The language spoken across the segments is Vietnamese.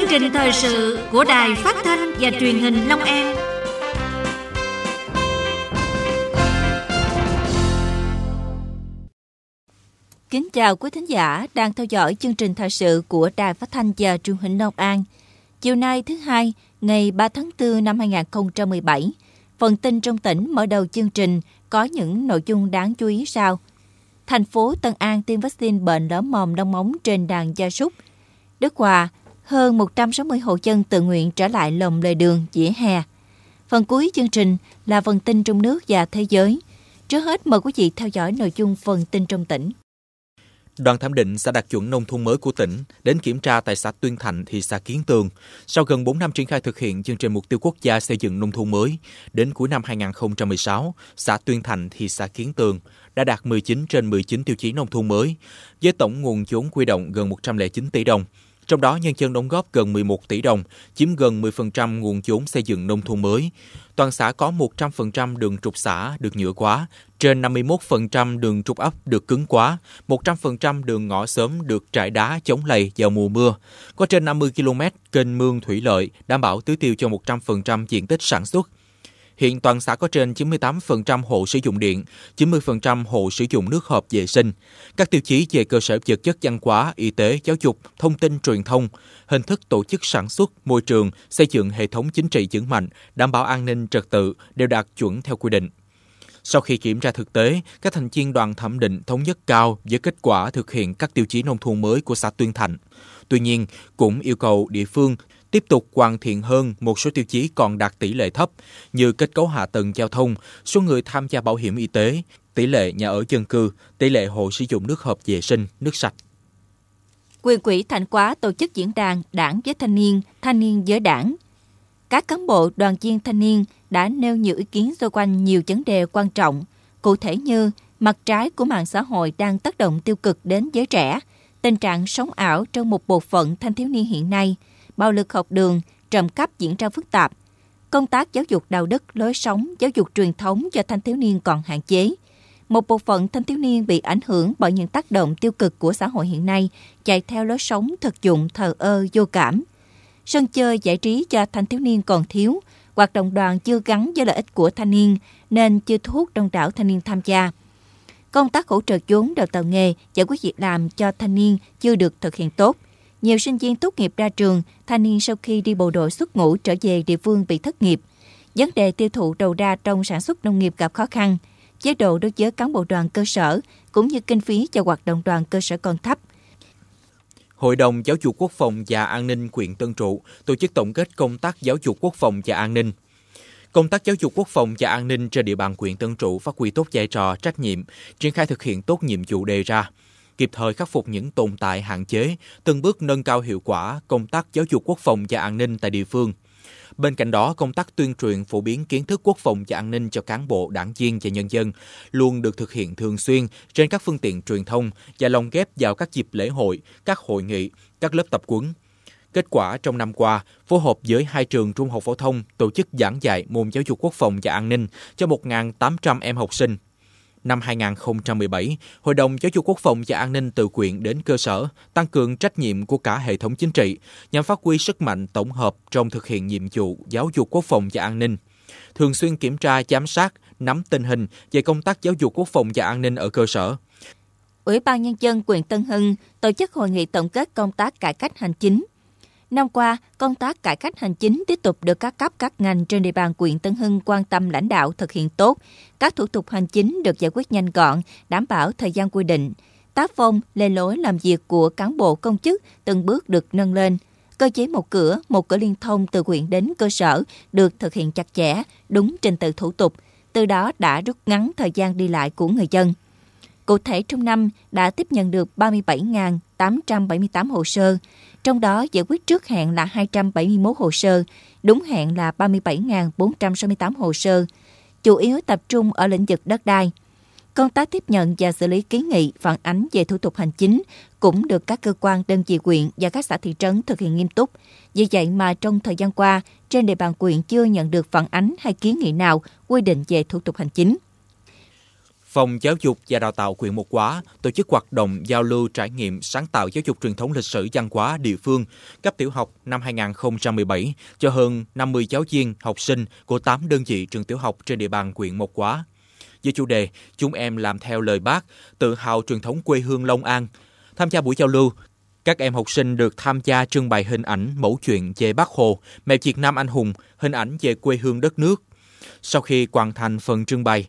chương trình thời sự của Đài Phát thanh và Truyền hình Long An. Kính chào quý thính giả đang theo dõi chương trình thời sự của Đài Phát thanh và Truyền hình Long An. Chiều nay thứ hai, ngày 3 tháng 4 năm 2017, phần tin trong tỉnh mở đầu chương trình có những nội dung đáng chú ý sau. Thành phố Tân An tiêm vaccine bệnh lở mồm đông móng trên đàn gia súc. Đức Hòa hơn 160 hộ dân tự nguyện trở lại lồng lề đường, dĩa hè. Phần cuối chương trình là phần tin trong nước và thế giới. Trước hết mời quý vị theo dõi nội dung phần tin trong tỉnh. Đoàn thẩm định xã đạt chuẩn nông thôn mới của tỉnh đến kiểm tra tại xã Tuyên Thành, thị xã Kiến Tường. Sau gần 4 năm triển khai thực hiện chương trình mục tiêu quốc gia xây dựng nông thôn mới, đến cuối năm 2016, xã Tuyên Thành, thị xã Kiến Tường đã đạt 19 trên 19 tiêu chí nông thôn mới, với tổng nguồn vốn quy động gần 109 tỷ đồng, trong đó, nhân dân đóng góp gần 11 tỷ đồng, chiếm gần 10% nguồn vốn xây dựng nông thôn mới. Toàn xã có 100% đường trục xã được nhựa quá, trên 51% đường trục ấp được cứng quá, 100% đường ngõ sớm được trải đá chống lầy vào mùa mưa. Có trên 50 km kênh mương thủy lợi đảm bảo tưới tiêu cho 100% diện tích sản xuất. Hiện toàn xã có trên 98% hộ sử dụng điện, 90% hộ sử dụng nước hợp vệ sinh. Các tiêu chí về cơ sở vật chất văn hóa, y tế, giáo dục, thông tin truyền thông, hình thức tổ chức sản xuất, môi trường, xây dựng hệ thống chính trị vững mạnh, đảm bảo an ninh trật tự đều đạt chuẩn theo quy định. Sau khi kiểm tra thực tế, các thành viên đoàn thẩm định thống nhất cao với kết quả thực hiện các tiêu chí nông thôn mới của xã Tuyên Thành. Tuy nhiên, cũng yêu cầu địa phương tiếp tục hoàn thiện hơn một số tiêu chí còn đạt tỷ lệ thấp như kết cấu hạ tầng giao thông, số người tham gia bảo hiểm y tế, tỷ lệ nhà ở dân cư, tỷ lệ hộ sử dụng nước hợp vệ sinh, nước sạch. Quyền quỹ Thành Quá tổ chức diễn đàn Đảng với thanh niên, thanh niên với đảng. Các cán bộ đoàn viên thanh niên đã nêu nhiều ý kiến xoay quanh nhiều vấn đề quan trọng, cụ thể như mặt trái của mạng xã hội đang tác động tiêu cực đến giới trẻ, tình trạng sống ảo trong một bộ phận thanh thiếu niên hiện nay – bạo lực học đường, trộm cắp diễn ra phức tạp. Công tác giáo dục đạo đức, lối sống, giáo dục truyền thống cho thanh thiếu niên còn hạn chế. Một bộ phận thanh thiếu niên bị ảnh hưởng bởi những tác động tiêu cực của xã hội hiện nay, chạy theo lối sống thực dụng thờ ơ, vô cảm. Sân chơi giải trí cho thanh thiếu niên còn thiếu, hoạt động đoàn chưa gắn với lợi ích của thanh niên nên chưa thu hút đông đảo thanh niên tham gia. Công tác hỗ trợ vốn đào tạo nghề, giải quyết việc làm cho thanh niên chưa được thực hiện tốt – nhiều sinh viên tốt nghiệp ra trường, thanh niên sau khi đi bộ đội xuất ngũ trở về địa phương bị thất nghiệp. Vấn đề tiêu thụ đầu ra trong sản xuất nông nghiệp gặp khó khăn. Chế độ đối với cán bộ đoàn cơ sở cũng như kinh phí cho hoạt động đoàn cơ sở còn thấp. Hội đồng Giáo dục Quốc phòng và An ninh huyện Tân Trụ tổ chức tổng kết công tác giáo dục quốc phòng và an ninh Công tác giáo dục quốc phòng và an ninh trên địa bàn huyện Tân Trụ phát huy tốt vai trò, trách nhiệm, triển khai thực hiện tốt nhiệm vụ đề ra, kịp thời khắc phục những tồn tại hạn chế, từng bước nâng cao hiệu quả công tác giáo dục quốc phòng và an ninh tại địa phương. Bên cạnh đó, công tác tuyên truyền phổ biến kiến thức quốc phòng và an ninh cho cán bộ, đảng viên và nhân dân luôn được thực hiện thường xuyên trên các phương tiện truyền thông và lồng ghép vào các dịp lễ hội, các hội nghị, các lớp tập huấn. Kết quả trong năm qua, phối hợp với hai trường trung học phổ thông tổ chức giảng dạy môn giáo dục quốc phòng và an ninh cho 1.800 em học sinh năm 2017, Hội đồng Giáo dục Quốc phòng và An ninh từ quyện đến cơ sở tăng cường trách nhiệm của cả hệ thống chính trị nhằm phát huy sức mạnh tổng hợp trong thực hiện nhiệm vụ giáo dục quốc phòng và an ninh. Thường xuyên kiểm tra, giám sát, nắm tình hình về công tác giáo dục quốc phòng và an ninh ở cơ sở. Ủy ban Nhân dân quyền Tân Hưng tổ chức hội nghị tổng kết công tác cải cách hành chính Năm qua, công tác cải cách hành chính tiếp tục được các cấp các ngành trên địa bàn huyện Tân Hưng quan tâm lãnh đạo thực hiện tốt. Các thủ tục hành chính được giải quyết nhanh gọn, đảm bảo thời gian quy định. Tác phong, lề lối làm việc của cán bộ công chức từng bước được nâng lên. Cơ chế một cửa, một cửa liên thông từ huyện đến cơ sở được thực hiện chặt chẽ, đúng trình tự thủ tục, từ đó đã rút ngắn thời gian đi lại của người dân. Cụ thể trong năm đã tiếp nhận được 37.878 hồ sơ, trong đó giải quyết trước hạn là 271 hồ sơ, đúng hạn là 37.468 hồ sơ, chủ yếu tập trung ở lĩnh vực đất đai. Công tác tiếp nhận và xử lý kiến nghị phản ánh về thủ tục hành chính cũng được các cơ quan đơn vị quyện và các xã thị trấn thực hiện nghiêm túc. Vì vậy mà trong thời gian qua, trên địa bàn quyện chưa nhận được phản ánh hay kiến nghị nào quy định về thủ tục hành chính. Phòng Giáo dục và Đào tạo huyện Mộc quá tổ chức hoạt động giao lưu trải nghiệm sáng tạo giáo dục truyền thống lịch sử văn hóa địa phương cấp tiểu học năm 2017 cho hơn 50 giáo viên, học sinh của 8 đơn vị trường tiểu học trên địa bàn huyện Mộc quá Với chủ đề Chúng em làm theo lời bác, tự hào truyền thống quê hương Long An. Tham gia buổi giao lưu, các em học sinh được tham gia trưng bày hình ảnh mẫu chuyện về Bác Hồ, mẹ Việt Nam anh hùng, hình ảnh về quê hương đất nước. Sau khi hoàn thành phần trưng bày,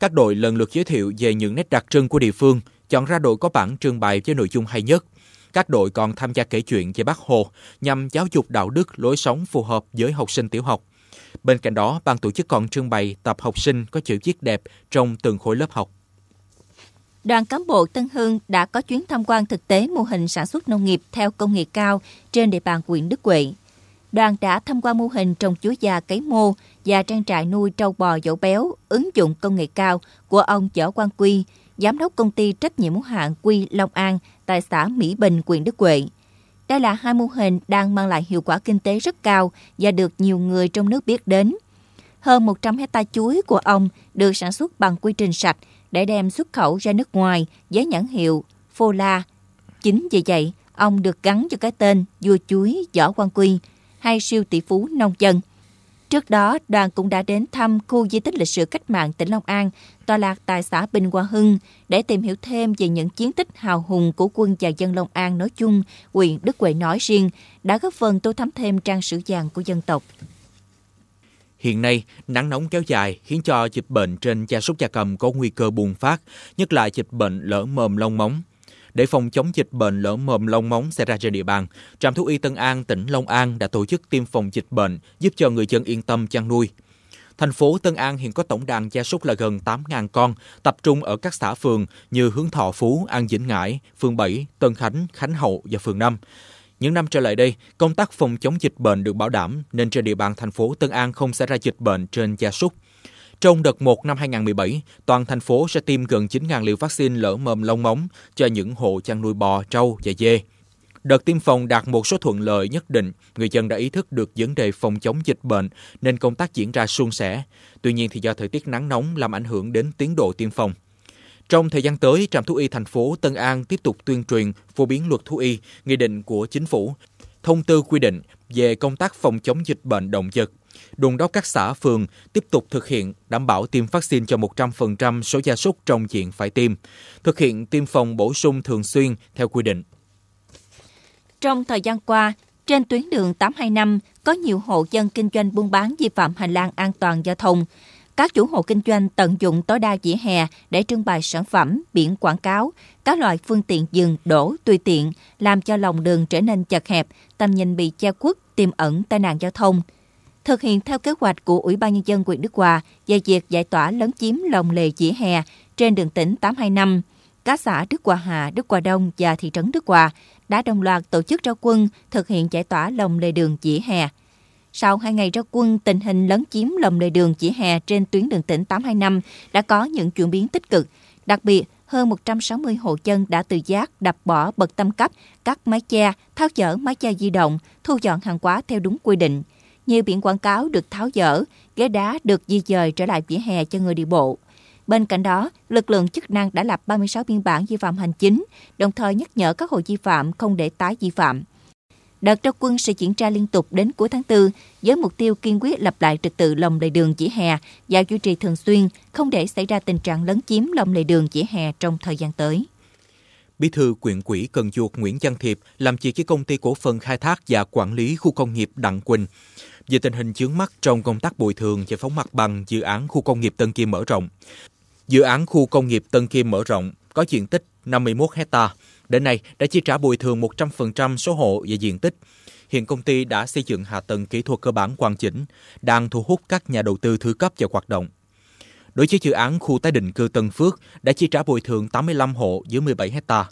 các đội lần lượt giới thiệu về những nét đặc trưng của địa phương, chọn ra đội có bản trưng bày với nội dung hay nhất. Các đội còn tham gia kể chuyện về Bác Hồ nhằm giáo dục đạo đức, lối sống phù hợp với học sinh tiểu học. Bên cạnh đó, ban tổ chức còn trưng bày tập học sinh có chữ viết đẹp trong từng khối lớp học. Đoàn cán bộ Tân Hưng đã có chuyến tham quan thực tế mô hình sản xuất nông nghiệp theo công nghệ cao trên địa bàn huyện Đức Huệ. Đoàn đã tham quan mô hình trồng chuối già cấy mô và trang trại nuôi trâu bò dẫu béo ứng dụng công nghệ cao của ông Võ Quang Quy, giám đốc công ty trách nhiệm hữu hạn Quy Long An tại xã Mỹ Bình, huyện Đức Huệ. Đây là hai mô hình đang mang lại hiệu quả kinh tế rất cao và được nhiều người trong nước biết đến. Hơn 100 hecta chuối của ông được sản xuất bằng quy trình sạch để đem xuất khẩu ra nước ngoài với nhãn hiệu Fola. Chính vì vậy, ông được gắn cho cái tên vua chuối Võ Quang Quy hay siêu tỷ phú nông dân. Trước đó, đoàn cũng đã đến thăm khu di tích lịch sử cách mạng tỉnh Long An, tọa lạc tại xã Bình Hòa Hưng, để tìm hiểu thêm về những chiến tích hào hùng của quân và dân Long An nói chung, huyện Đức Huệ nói riêng, đã góp phần tô thắm thêm trang sử vàng của dân tộc. Hiện nay, nắng nóng kéo dài khiến cho dịch bệnh trên gia súc gia cầm có nguy cơ bùng phát, nhất là dịch bệnh lở mồm long móng. Để phòng chống dịch bệnh lở mồm long móng xảy ra trên địa bàn, Trạm Thú y Tân An, tỉnh Long An đã tổ chức tiêm phòng dịch bệnh giúp cho người dân yên tâm chăn nuôi. Thành phố Tân An hiện có tổng đàn gia súc là gần 8.000 con, tập trung ở các xã phường như Hướng Thọ Phú, An Vĩnh Ngãi, phường 7, Tân Khánh, Khánh Hậu và phường 5. Những năm trở lại đây, công tác phòng chống dịch bệnh được bảo đảm nên trên địa bàn thành phố Tân An không xảy ra dịch bệnh trên gia súc. Trong đợt 1 năm 2017, toàn thành phố sẽ tiêm gần 9.000 liều vaccine lở mồm lông móng cho những hộ chăn nuôi bò, trâu và dê. Đợt tiêm phòng đạt một số thuận lợi nhất định, người dân đã ý thức được vấn đề phòng chống dịch bệnh nên công tác diễn ra suôn sẻ. Tuy nhiên thì do thời tiết nắng nóng làm ảnh hưởng đến tiến độ tiêm phòng. Trong thời gian tới, trạm thú y thành phố Tân An tiếp tục tuyên truyền, phổ biến luật thú y, nghị định của chính phủ, thông tư quy định về công tác phòng chống dịch bệnh động vật Đồn đốc các xã, phường tiếp tục thực hiện đảm bảo tiêm vaccine cho 100% số gia súc trong diện phải tiêm, thực hiện tiêm phòng bổ sung thường xuyên theo quy định. Trong thời gian qua, trên tuyến đường 825 có nhiều hộ dân kinh doanh buôn bán vi phạm hành lang an toàn giao thông. Các chủ hộ kinh doanh tận dụng tối đa vỉa hè để trưng bày sản phẩm, biển quảng cáo, các loại phương tiện dừng, đổ, tùy tiện, làm cho lòng đường trở nên chật hẹp, tầm nhìn bị che khuất, tiềm ẩn tai nạn giao thông – thực hiện theo kế hoạch của Ủy ban Nhân dân huyện Đức Hòa về việc giải tỏa lấn chiếm lòng lề vỉa hè trên đường tỉnh 825. Các xã Đức Hòa Hà, Đức Hòa Đông và thị trấn Đức Hòa đã đồng loạt tổ chức ra quân thực hiện giải tỏa lòng lề đường vỉa hè. Sau 2 ngày ra quân, tình hình lấn chiếm lòng lề đường vỉa hè trên tuyến đường tỉnh 825 đã có những chuyển biến tích cực. Đặc biệt, hơn 160 hộ dân đã tự giác đập bỏ bậc tam cấp, cắt mái che, tháo dỡ mái che di động, thu dọn hàng hóa theo đúng quy định nhiều biển quảng cáo được tháo dỡ, ghế đá được di dời trở lại vỉa hè cho người đi bộ. Bên cạnh đó, lực lượng chức năng đã lập 36 biên bản vi phạm hành chính, đồng thời nhắc nhở các hộ vi phạm không để tái vi phạm. Đợt ra quân sẽ diễn ra liên tục đến cuối tháng 4 với mục tiêu kiên quyết lập lại trật tự lòng lề đường chỉ hè và duy trì thường xuyên, không để xảy ra tình trạng lấn chiếm lòng lề đường chỉ hè trong thời gian tới. Bí thư quyện quỹ Cần Duột Nguyễn Văn Thiệp làm chỉ với công ty cổ phần khai thác và quản lý khu công nghiệp Đặng Quỳnh về tình hình chướng mắt trong công tác bồi thường giải phóng mặt bằng dự án khu công nghiệp Tân Kim mở rộng. Dự án khu công nghiệp Tân Kim mở rộng có diện tích 51 hecta. Đến nay đã chi trả bồi thường 100% số hộ và diện tích. Hiện công ty đã xây dựng hạ tầng kỹ thuật cơ bản hoàn chỉnh, đang thu hút các nhà đầu tư thứ cấp vào hoạt động. Đối với dự án khu tái định cư Tân Phước đã chi trả bồi thường 85 hộ dưới 17 hectare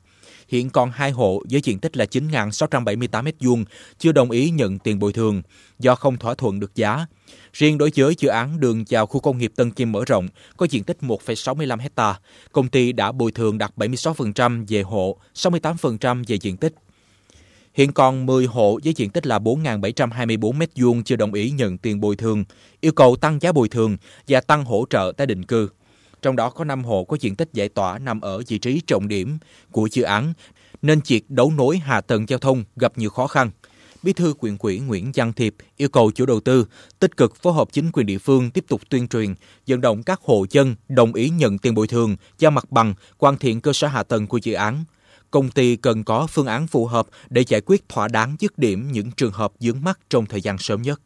Hiện còn hai hộ với diện tích là 9.678 m2 chưa đồng ý nhận tiền bồi thường do không thỏa thuận được giá. Riêng đối với dự án đường vào khu công nghiệp Tân Kim mở rộng có diện tích 1,65 ha công ty đã bồi thường đạt 76% về hộ, 68% về diện tích. Hiện còn 10 hộ với diện tích là 4.724 m2 chưa đồng ý nhận tiền bồi thường, yêu cầu tăng giá bồi thường và tăng hỗ trợ tái định cư trong đó có 5 hộ có diện tích giải tỏa nằm ở vị trí trọng điểm của dự án, nên việc đấu nối hạ tầng giao thông gặp nhiều khó khăn. Bí thư quyền quỹ Nguyễn Giang Thiệp yêu cầu chủ đầu tư tích cực phối hợp chính quyền địa phương tiếp tục tuyên truyền, vận động các hộ dân đồng ý nhận tiền bồi thường, giao mặt bằng, hoàn thiện cơ sở hạ tầng của dự án. Công ty cần có phương án phù hợp để giải quyết thỏa đáng dứt điểm những trường hợp dướng mắt trong thời gian sớm nhất.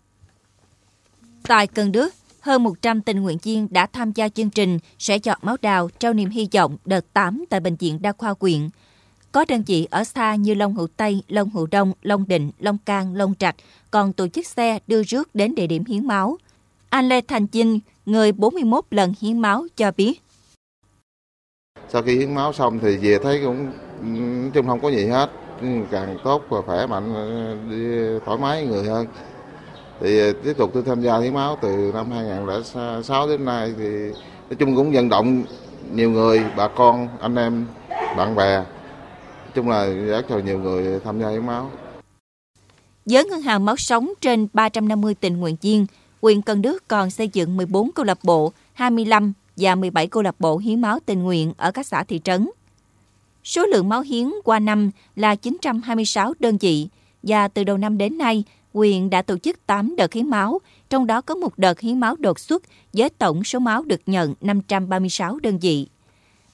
Tại Cần Đước, hơn 100 tình nguyện viên đã tham gia chương trình sẽ chọn máu đào trao niềm hy vọng đợt 8 tại Bệnh viện Đa khoa quyện. Có đơn vị ở xa như Long Hữu Tây, Long Hữu Đông, Long Định, Long Cang, Long Trạch còn tổ chức xe đưa rước đến địa điểm hiến máu. Anh Lê Thành Chinh, người 41 lần hiến máu cho biết. Sau khi hiến máu xong thì về thấy cũng chung không có gì hết, càng tốt và khỏe mạnh, đi thoải mái người hơn thì ờ, tiếp tục tôi tham gia hiến máu từ năm 2006 đến nay thì nói chung cũng vận động nhiều người bà con anh em bạn bè nói chung là rất là nhiều người tham gia hiến máu với ngân hàng máu sống trên 350 tình nguyện viên huyện Cần Đức còn xây dựng 14 câu lạc bộ 25 và 17 câu lạc bộ hiến máu tình nguyện ở các xã thị trấn Số lượng máu hiến qua năm là 926 đơn vị và từ đầu năm đến nay, quyền đã tổ chức 8 đợt hiến máu, trong đó có một đợt hiến máu đột xuất với tổng số máu được nhận 536 đơn vị.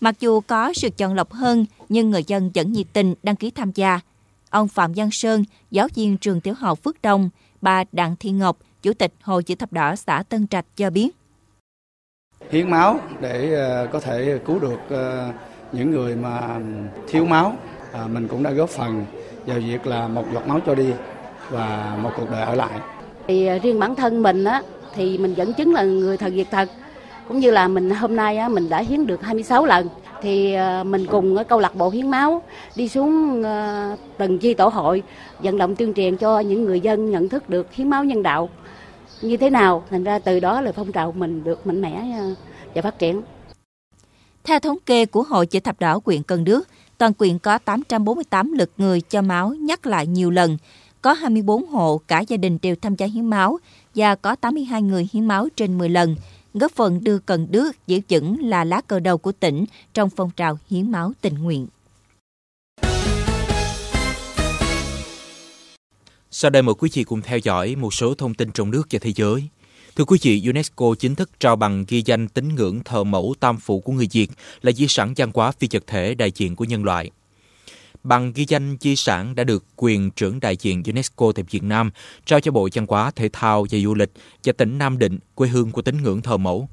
Mặc dù có sự chọn lọc hơn, nhưng người dân vẫn nhiệt tình đăng ký tham gia. Ông Phạm Văn Sơn, giáo viên trường tiểu học Phước Đông, bà Đặng Thị Ngọc, Chủ tịch Hội Chữ Thập Đỏ xã Tân Trạch cho biết. Hiến máu để ờ, có thể cứu được ờ, những người mà thiếu máu, à, mình cũng đã góp phần vào việc là một giọt máu cho đi và một cuộc đời ở lại thì à, riêng bản thân mình á thì mình dẫn chứng là người thật việc thật cũng như là mình hôm nay á, mình đã hiến được 26 lần thì à, mình cùng ở câu lạc bộ hiến máu đi xuống à, từng chi tổ hội vận động tuyên truyền cho những người dân nhận thức được hiến máu nhân đạo như thế nào thành ra từ đó là phong trào mình được mạnh mẽ và phát triển theo thống kê của Hội Chữ Thập Đỏ huyện Cần Đước, toàn quyện có 848 lượt người cho máu nhắc lại nhiều lần, có 24 hộ cả gia đình đều tham gia hiến máu và có 82 người hiến máu trên 10 lần, góp phần đưa Cần Đước giữ vững là lá cờ đầu của tỉnh trong phong trào hiến máu tình nguyện. Sau đây mời quý vị cùng theo dõi một số thông tin trong nước và thế giới. Thưa quý vị, UNESCO chính thức trao bằng ghi danh tín ngưỡng thờ mẫu tam phụ của người Việt là di sản văn hóa phi vật thể đại diện của nhân loại bằng ghi danh di sản đã được quyền trưởng đại diện UNESCO tại Việt Nam trao cho Bộ Văn hóa, Thể thao và Du lịch và tỉnh Nam Định, quê hương của tín ngưỡng thờ mẫu.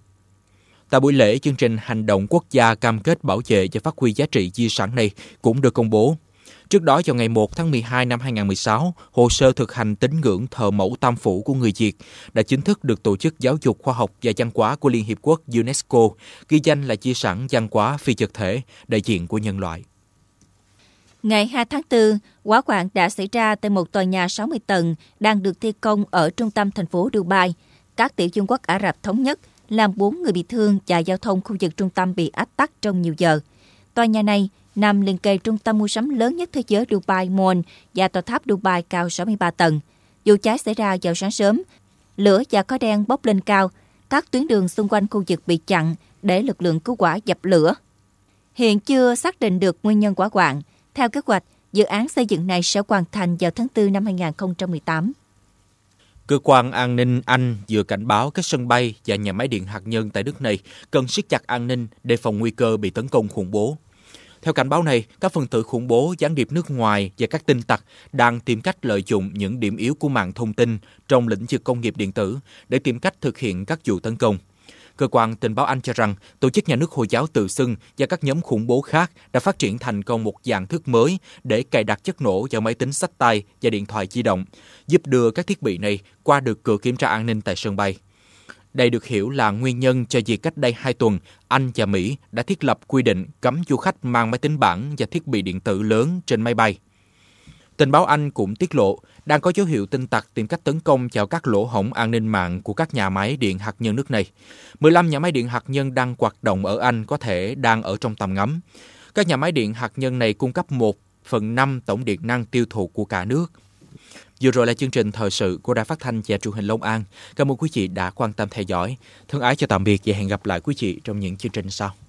Tại buổi lễ, chương trình Hành động quốc gia cam kết bảo vệ và phát huy giá trị di sản này cũng được công bố. Trước đó vào ngày 1 tháng 12 năm 2016, hồ sơ thực hành tín ngưỡng thờ mẫu tam phủ của người Việt đã chính thức được Tổ chức Giáo dục Khoa học và Văn hóa của Liên Hiệp Quốc UNESCO ghi danh là di sản văn hóa phi vật thể, đại diện của nhân loại. Ngày 2 tháng 4, quả quạng đã xảy ra tại một tòa nhà 60 tầng đang được thi công ở trung tâm thành phố Dubai. Các tiểu vương quốc Ả Rập Thống Nhất làm 4 người bị thương và giao thông khu vực trung tâm bị ách tắc trong nhiều giờ. Tòa nhà này nằm liền kề trung tâm mua sắm lớn nhất thế giới Dubai Mall và tòa tháp Dubai cao 63 tầng. Dù cháy xảy ra vào sáng sớm, lửa và khói đen bốc lên cao, các tuyến đường xung quanh khu vực bị chặn để lực lượng cứu hỏa dập lửa. Hiện chưa xác định được nguyên nhân quả quạng, theo kế hoạch, dự án xây dựng này sẽ hoàn thành vào tháng 4 năm 2018. Cơ quan an ninh Anh vừa cảnh báo các sân bay và nhà máy điện hạt nhân tại nước này cần siết chặt an ninh để phòng nguy cơ bị tấn công khủng bố. Theo cảnh báo này, các phần tử khủng bố, gián điệp nước ngoài và các tin tặc đang tìm cách lợi dụng những điểm yếu của mạng thông tin trong lĩnh vực công nghiệp điện tử để tìm cách thực hiện các vụ tấn công. Cơ quan tình báo Anh cho rằng tổ chức nhà nước Hồi giáo tự xưng và các nhóm khủng bố khác đã phát triển thành công một dạng thức mới để cài đặt chất nổ vào máy tính sách tay và điện thoại di động, giúp đưa các thiết bị này qua được cửa kiểm tra an ninh tại sân bay. Đây được hiểu là nguyên nhân cho việc cách đây 2 tuần, Anh và Mỹ đã thiết lập quy định cấm du khách mang máy tính bảng và thiết bị điện tử lớn trên máy bay. Tình báo Anh cũng tiết lộ đang có dấu hiệu tin tặc tìm cách tấn công vào các lỗ hổng an ninh mạng của các nhà máy điện hạt nhân nước này. 15 nhà máy điện hạt nhân đang hoạt động ở Anh có thể đang ở trong tầm ngắm. Các nhà máy điện hạt nhân này cung cấp 1 phần 5 tổng điện năng tiêu thụ của cả nước. Vừa rồi là chương trình thời sự của Đài Phát thanh và Truyền hình Long An. Cảm ơn quý chị đã quan tâm theo dõi. Thân ái chào tạm biệt và hẹn gặp lại quý chị trong những chương trình sau.